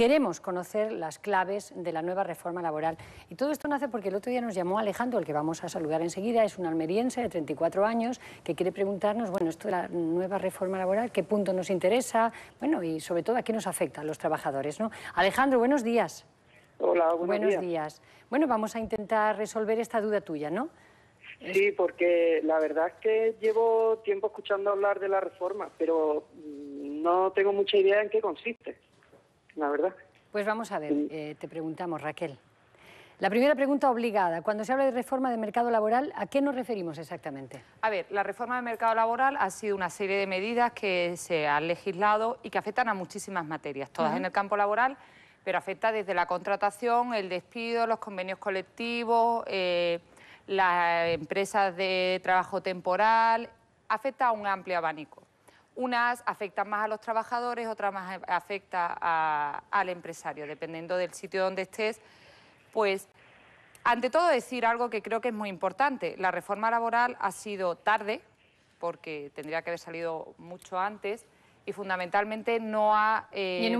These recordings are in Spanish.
Queremos conocer las claves de la nueva reforma laboral. Y todo esto nace porque el otro día nos llamó Alejandro, el que vamos a saludar enseguida. Es un almeriense de 34 años que quiere preguntarnos, bueno, esto de la nueva reforma laboral, qué punto nos interesa, bueno, y sobre todo a qué nos afecta a los trabajadores, ¿no? Alejandro, buenos días. Hola, buenos, buenos días. Bueno, vamos a intentar resolver esta duda tuya, ¿no? Sí, porque la verdad es que llevo tiempo escuchando hablar de la reforma, pero mm, no tengo mucha idea en qué consiste la verdad. Pues vamos a ver, eh, te preguntamos, Raquel. La primera pregunta obligada. Cuando se habla de reforma de mercado laboral, ¿a qué nos referimos exactamente? A ver, la reforma de mercado laboral ha sido una serie de medidas que se han legislado y que afectan a muchísimas materias, todas en el campo laboral, pero afecta desde la contratación, el despido, los convenios colectivos, eh, las empresas de trabajo temporal, afecta a un amplio abanico. Unas afectan más a los trabajadores, otras más afecta al empresario, dependiendo del sitio donde estés. Pues, ante todo, decir algo que creo que es muy importante. La reforma laboral ha sido tarde, porque tendría que haber salido mucho antes, y fundamentalmente no ha eh,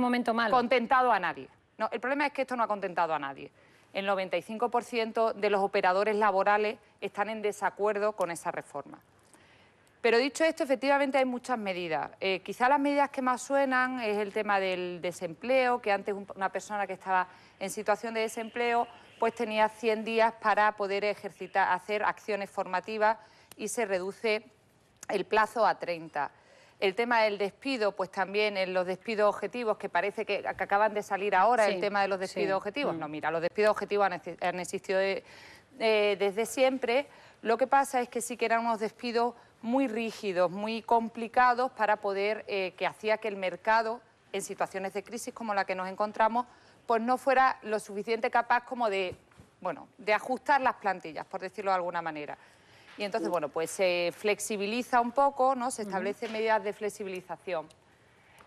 contentado a nadie. el problema es que esto no ha contentado a nadie. El 95% de los operadores laborales están en desacuerdo con esa reforma. Pero dicho esto, efectivamente hay muchas medidas. Eh, quizá las medidas que más suenan es el tema del desempleo, que antes una persona que estaba en situación de desempleo pues tenía 100 días para poder ejercitar, hacer acciones formativas y se reduce el plazo a 30. El tema del despido, pues también en los despidos objetivos, que parece que, acaban de salir ahora el tema de los despidos objetivos. No, mm. mira, los despidos objetivos han, existido eh, desde siempre. Lo que pasa es que sí que eran unos despidos muy rígidos, muy complicados para poder, eh, que hacía que el mercado, en situaciones de crisis como la que nos encontramos, pues no fuera lo suficiente capaz como de, bueno, de ajustar las plantillas, por decirlo de alguna manera. Y entonces, bueno, pues se flexibiliza un poco, ¿no? Se establecen medidas de flexibilización.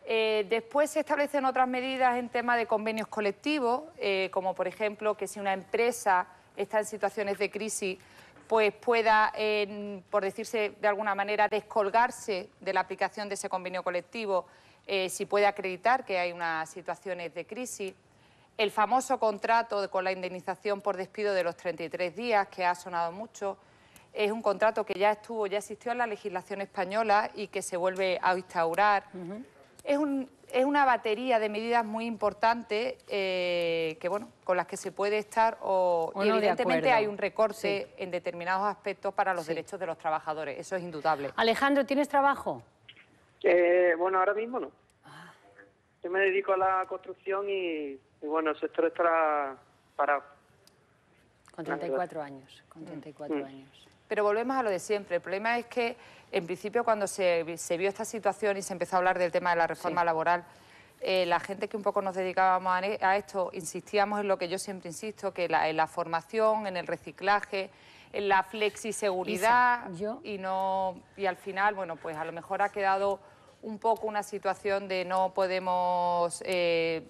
Eh, después se establecen otras medidas en tema de convenios colectivos, eh, como por ejemplo que si una empresa está en situaciones de crisis pues pueda, por decirse de alguna manera, descolgarse de la aplicación de ese convenio colectivo, eh, si puede acreditar que hay unas situaciones de crisis. El famoso contrato con la indemnización por despido de los 33 días, que ha sonado mucho, es un contrato que ya estuvo, ya existió en la legislación española y que se vuelve a instaurar es, un, es una batería de medidas muy importante eh, que, bueno, con las que se puede estar o, y evidentemente hay un recorte en determinados aspectos para los derechos de los trabajadores, eso es indudable. Alejandro, ¿tienes trabajo? Eh, bueno, ahora mismo no. Ah. Yo me dedico a la construcción y, bueno, el sector está parado. Con 34 años, con 34 mm. años. Pero volvemos a lo de siempre. El problema es que, en principio, cuando se, vio esta situación y se empezó a hablar del tema de la reforma laboral, eh, la gente que un poco nos dedicábamos a, esto insistíamos en lo que yo siempre insisto, que en la formación, en el reciclaje, en la flexiseguridad y no y al final, bueno, pues a lo mejor ha quedado un poco una situación de no podemos eh,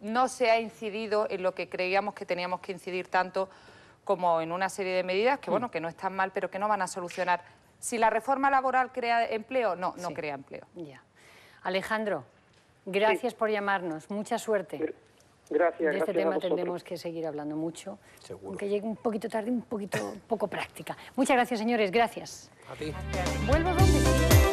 no se ha incidido en lo que creíamos que teníamos que incidir tanto como en una serie de medidas que, mm. bueno, que no están mal, pero que no van a solucionar. Si la reforma laboral crea empleo, no, no crea empleo. Alejandro, gracias por llamarnos. Mucha suerte. Gracias. De este tema tendremos que seguir hablando mucho. Aunque llegue un poquito tarde, un poquito poco práctica. Muchas gracias, señores. Gracias. A ti. Vuelvo donde